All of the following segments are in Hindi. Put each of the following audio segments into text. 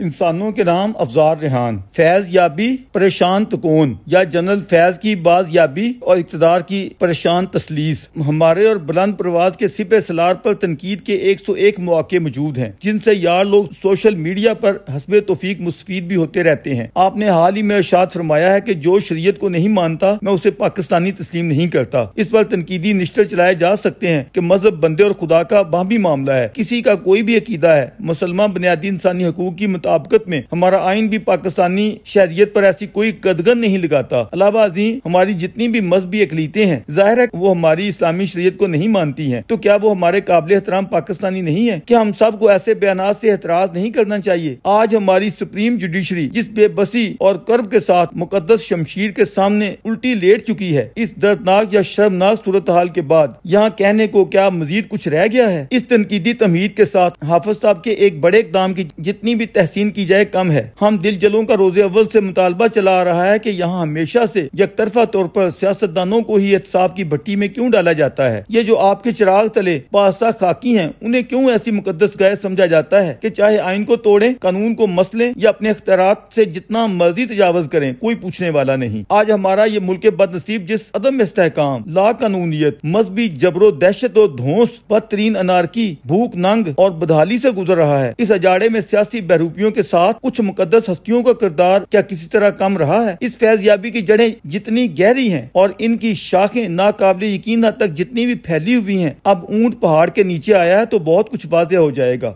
इंसानों के नाम अफजार रेहान फैज याबी परेशान तकून या जनरल फैज की बाज याबी और इकतदार की परेशान तसलीस हमारे और बुलंद प्रवास के सिप सलार पर तनकीद के एक सौ एक मौके मौजूद हैं जिनसे यार लोग सोशल मीडिया पर हसब तोफीक मुस्फीद भी होते रहते हैं आपने हाल ही में अर्शाद फरमाया है की जो शरीय को नहीं मानता मैं उसे पाकिस्तानी तस्लीम नहीं करता इस पर तनकीदी निश्चर चलाए जा सकते हैं की मजहब बंदे और खुदा का बाहमी मामला है किसी का कोई भी अकीदा है मुसलमान बुनियादी इंसानी हकूक की मुताबकत में हमारा आइन भी पाकिस्तानी शहरीत पर ऐसी कोई कदगन नहीं लगाता अलावा हमारी जितनी भी मजहबी अकलीतें हैं जाहिर है वो हमारी इस्लामी शरीय को नहीं मानती है तो क्या वो हमारे काबिल एहतराम पाकिस्तानी नहीं है क्या हम सबको ऐसे बयान से एतराज नहीं करना चाहिए आज हमारी सुप्रीम जुडिशरी जिस बेबसी और कर्ब के साथ मुकदस शमशीर के सामने उल्टी लेट चुकी है इस दर्दनाक या शर्मनाक सूरत हाल के बाद यहाँ कहने को क्या मजीद कुछ रह गया है इस तनकीदी तमीद के साथ हाफज साहब के एक बड़े इकदाम की जितनी भी तहसील तकसीम की जाए कम है हम दिल जलों का रोजे अव्वल से मुतालबा चला रहा है कि यहाँ हमेशा से यक तरफा तौर पर सियासतदानों को ही एहतसाब की भट्टी में क्यों डाला जाता है ये जो आपके चिराग तले पासा खाकी है उन्हें क्यों ऐसी मुकदस गाय समझा जाता है की चाहे आइन को तोड़े कानून को मसले या अपने अख्तियार से जितना मर्जी तजावज करें कोई पूछने वाला नहीं आज हमारा ये मुल्क बदनसीब जिस अदम इसकाम ला कानूनीत मजहबी जबरो दहशत और धोस बदतरीन अनारकी भूख नंग और बदहाली ऐसी गुजर रहा है इस अजाड़े में सियासी बहरूपी यूरोपियों के साथ कुछ मुकदस हस्तियों का किरदार क्या किसी तरह कम रहा है इस फैजयाबी की जड़ें जितनी गहरी हैं और इनकी शाखें नाकाबिल यकीन हद तक जितनी भी फैली हुई हैं अब ऊंट पहाड़ के नीचे आया है तो बहुत कुछ वाजह हो जाएगा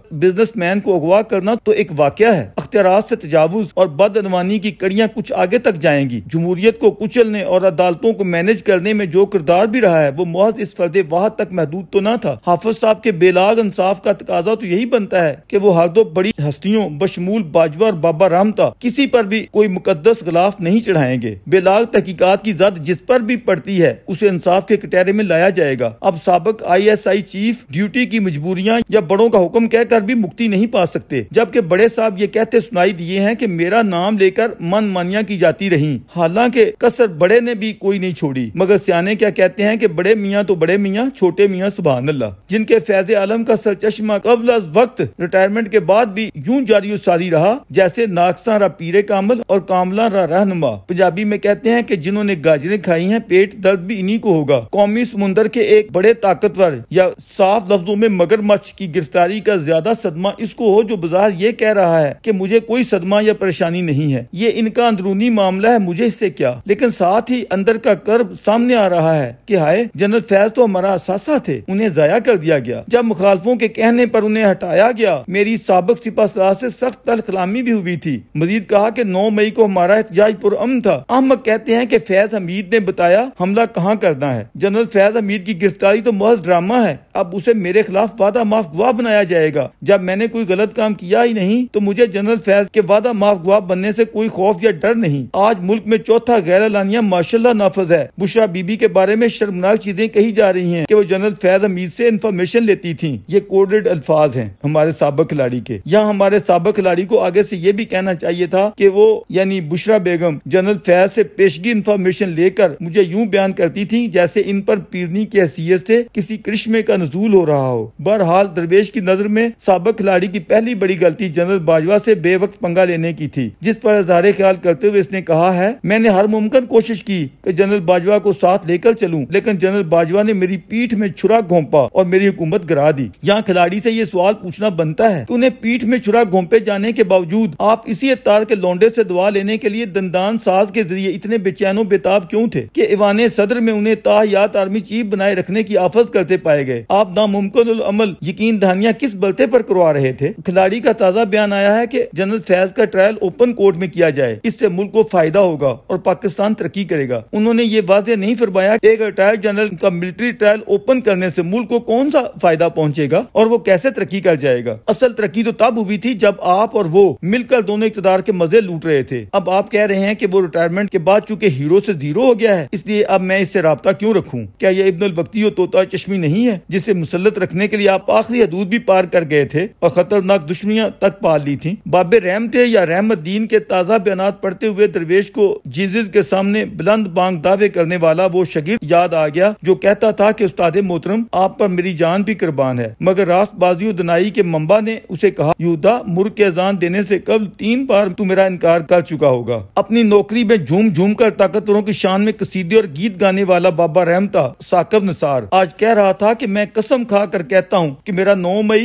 मैन को अगवा करना तो एक वाक्य है अख्तियार से तजावुज और बदनवानी की कड़ियाँ कुछ आगे तक जाएंगी जमहूरियत को कुचलने और अदालतों को मैनेज करने में जो किरदार भी रहा है वो मौत इस फर्द वाह तक महदूद तो न था हाफज साहब के बेलाग इंसाफ का तकाजा तो यही बनता है की वो हर दो बड़ी हस्तियों बश बशमूल बाजवा और बाबा रामता किसी पर भी कोई मुकदस गलाफ नहीं चढ़ाएंगे बेलाग तहकीकत की जद जिस पर भी पड़ती है उसे इंसाफ के कटहरे में लाया जाएगा अब सबक I S I chief duty की मजबूरियाँ या बड़ों का हुक्म कहकर भी मुक्ति नहीं पा सकते जबकि बड़े साहब ये कहते सुनाई दिए है की मेरा नाम लेकर मन मानिया की जाती रही हालांकि कसर बड़े ने भी कोई नहीं छोड़ी मगर सियाने क्या कहते हैं की बड़े मियाँ तो बड़े मियाँ छोटे मियाँ सुबह अल्लाह जिनके फैज आलम का चश्मा कबल वक्त रिटायरमेंट के बाद भी यूं जारी सारी रहा जैसे नाकसा रा पीरे कामल और कामला रा रहनुमा पंजाबी में कहते हैं कि जिन्होंने गाजरें खाई हैं पेट दर्द भी इन्हीं को होगा कौमी समुंदर के एक बड़े ताकतवर या साफ लफ्जों में मगरमच्छ की गिरफ्तारी का ज्यादा सदमा इसको हो जो बाजार ये कह रहा है की मुझे कोई सदमा या परेशानी नहीं है ये इनका अंदरूनी मामला है मुझे इससे क्या लेकिन साथ ही अंदर का कर्ब सामने आ रहा है की हाय जनरल फैज तो हमारा असासा थे उन्हें जया कर दिया गया जब मुखालफों के कहने पर उन्हें हटाया गया मेरी सबक सिपा ऐसी सख्त सख्त कलामी भी हुई थी मजीद कहा की नौ मई को हमारा एहतजाज पुरम था अहमद कहते हैं की फैज हमीद ने बताया हमला कहाँ करना है जनरल फैज हमीद की गिरफ्तारी तो महज ड्रामा है अब उसे मेरे खिलाफ वादा माफ गवाह बनाया जाएगा जब मैंने कोई गलत काम किया ही नहीं तो मुझे जनरल फैज के वादा माफ गवाह बनने से कोई खौफ या डर नहीं आज मुल्क में चौथा गैर लानिया माशाला नाफज है बुशरा बीबी के बारे में शर्मनाक चीजें कही जा रही है की वो जनरल फैज अमीर ऐसी इन्फॉर्मेशन लेती थी ये कोडेड अल्फाज है हमारे सबक खिलाड़ी के यहाँ हमारे सबक खिलाड़ी को आगे ऐसी ये भी कहना चाहिए था की वो यानी बुशरा बेगम जनरल फैज ऐसी पेशगी इन्फॉर्मेशन लेकर मुझे यूँ बयान करती थी जैसे इन पर पीरनी की हैसियत ऐसी किसी कृष्मे का नजूल हो रहा हो बहरहाल दरवेश की नजर में सबक खिलाड़ी की पहली बड़ी गलती जनरल बाजवा से बेवक्त पंगा लेने की थी जिस पर इजहार ख्याल करते हुए इसने कहा है मैंने हर मुमकिन कोशिश की कि जनरल बाजवा को साथ लेकर चलूं लेकिन जनरल बाजवा ने मेरी पीठ में छुरा घोंपा और मेरी हुकूमत गिरा दी यहाँ खिलाड़ी ऐसी ये सवाल पूछना बनता है उन्हें पीठ में छुरा घोंपे जाने के बावजूद आप इसी अतार के लौंडे ऐसी दुआ लेने के लिए दंदान साज के जरिए इतने बेचैनों बेताब क्यूँ थे की इवान सदर में उन्हें ताहयात आर्मी चीफ बनाए रखने की आफज करते पाए गए आप नामुमकिन अमल यकीन दहानियाँ किस बलते पर करवा रहे थे खिलाड़ी का ताज़ा बयान आया है की जनरल फैज का ट्रायल ओपन कोर्ट में किया जाए इससे मुल्क को फायदा होगा और पाकिस्तान तरक्की करेगा उन्होंने ये वाजे नहीं फरमाया एक रिटायर्ड जनरल का मिलिट्री ट्रायल ओपन करने ऐसी मुल्क को कौन सा फायदा पहुँचेगा और वो कैसे तरक्की कर जाएगा असल तरक्की तो तब हुई थी जब आप और वो मिलकर दोनों इकतदार के मजे लूट रहे थे अब आप कह रहे हैं की वो रिटायरमेंट के बाद चूँकि हीरो ऐसी जीरो हो गया है इसलिए अब मैं इससे रबता क्यूँ रखूँ क्या ये इब्न वक्ती तोता चश्मी नहीं है जिस इसे मुसलत रखने के लिए आप आखिरी हदूद भी पार कर गए थे और खतरनाक दुश्मनियाँ तक पाल ली थी बाब रहमते या रहमत दीन के ताज़ा बयान पढ़ते हुए दरवेश को जीजिज के सामने बुलंद बांग दावे करने वाला वो शगीर याद आ गया जो कहता था की उस्ताद मोहतरम आप पर मेरी जान भी कुर्बान है मगर रास्त बाजी दनाई के मम्बा ने उसे कहा युद्धा मुर्ग के अजान देने से कब तीन बार तू मेरा इनकार कर चुका होगा अपनी नौकरी में झूम झूम कर ताकतवरों की शान में कसीदे और गीत गाने वाला बाबा रहमता साकब नसार आज कह रहा था की मैं कसम खा कर कहता हूँ की मेरा नौ मई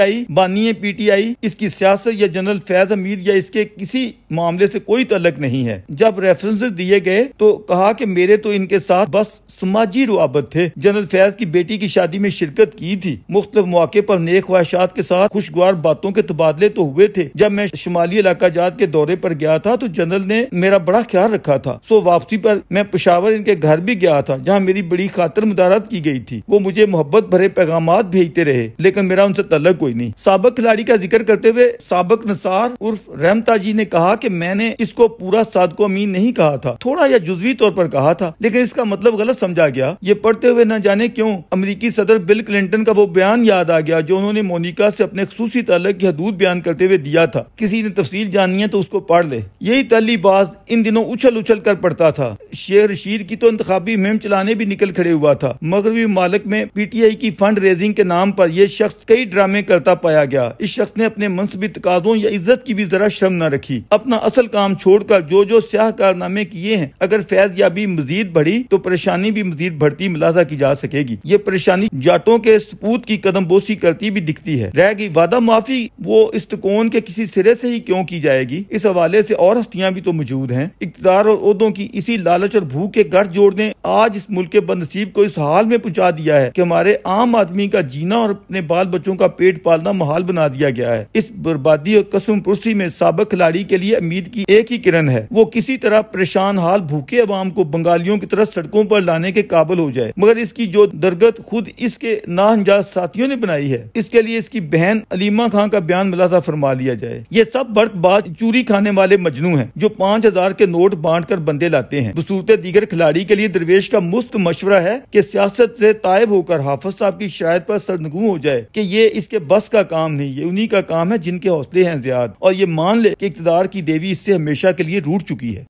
आई पी टी आई इसकी सियासत या जनरल फैज अमीर या इसके किसी मामले ऐसी कोई तलक नहीं है जब रेफरेंस दिए गए तो कहा की मेरे तो इनके साथ बस समाजी रुआबत थे जनरल फैज की बेटी की शादी में शिरकत की थी मुख्तलिफ मौके पर नेक ख्वाहिशात के साथ खुशगवार बातों के तबादले तो हुए थे जब मैं शुमाली इलाका जात के दौरे पर गया था तो जनरल ने मेरा बड़ा ख्याल रखा था सो वापसी पर मैं पेशावर इनके घर भी गया था जहाँ मेरी बड़ी खातर मुदारत की गयी थी वो मुझे मोहब्बत भरे पैगाम भेजते रहे लेकिन मेरा उनसे तलक कोई नहीं सबक खिलाड़ी का जिक्र करते हुए सबक नसार उर्फ रहमता जी ने कहा की मैंने इसको पूरा सादको अमीन नहीं कहा था थोड़ा या जुजवी तौर पर कहा था लेकिन इसका मतलब गलत समझा गया ये पढ़ते हुए न जाने क्यों अमरीकी सदर बिल क्लिंटन का वो बयान याद आ गया जो उन्होंने मोनिका से अपने खसूसी तलक की हदूद बयान करते हुए दिया था किसी ने तफसील जाननी है तो उसको पढ़ ले यही बाज इन दिनों उछल उछल कर पड़ता था शेर रशीद की तो इंतबी चलाने भी निकल खड़े हुआ था मगरबी मालिक में पीटीए एसआई की फंड रेजिंग के नाम पर यह शख्स कई ड्रामे करता पाया गया इस शख्स ने अपने मनसबी तकाजों या इज्जत की भी जरा शर्म न रखी अपना असल काम छोड़कर जो जो सियाह कारनामे किए हैं अगर फैज याबी मजीद बढ़ी तो परेशानी भी मजीद बढ़ती मुलाजा की जा सकेगी ये परेशानी जाटों के सपूत की कदम बोसी करती भी दिखती है रह गई वादा माफी वो इस तकोन के किसी सिरे से ही क्यों की जाएगी इस हवाले से और हस्तियां भी तो मौजूद हैं इकतदार और उदों की इसी लालच और भूख के गठ जोड़ने आज इस मुल्क के बदनसीब को इस हाल में पहुंचा दिया है कि हमारे आम आदमी का जीना और अपने बाल बच्चों का पेट पालना महाल बना दिया गया है इस बर्बादी और कसम पुरुषी में सबक खिलाड़ी के लिए उम्मीद की एक ही किरण है वो किसी तरह परेशान हाल भूखे अवाम को बंगालियों की तरह सड़कों पर लाने के काबिल हो जाए मगर इसकी जो दरगत खुद इसके नाहंजात साथियों ने बनाई है इसके लिए इसकी बहन अलीमा खान का बयान मिलासा फरमा लिया जाए ये सब बर्त बात चूरी खाने वाले मजनू है जो पाँच हजार के नोट बांट कर बंदे लाते हैं बसूरत दीगर खिलाड़ी के लिए दरवेश का मुफ्त मशवरा है की सियासत ऐसी तायब होकर हाफ मुफत साहब की शायद पर सरनगू हो जाए कि ये इसके बस का काम नहीं ये उन्हीं का काम है जिनके हौसले हैं ज्यादा और ये मान ले कि इकतदार की देवी इससे हमेशा के लिए रूट चुकी है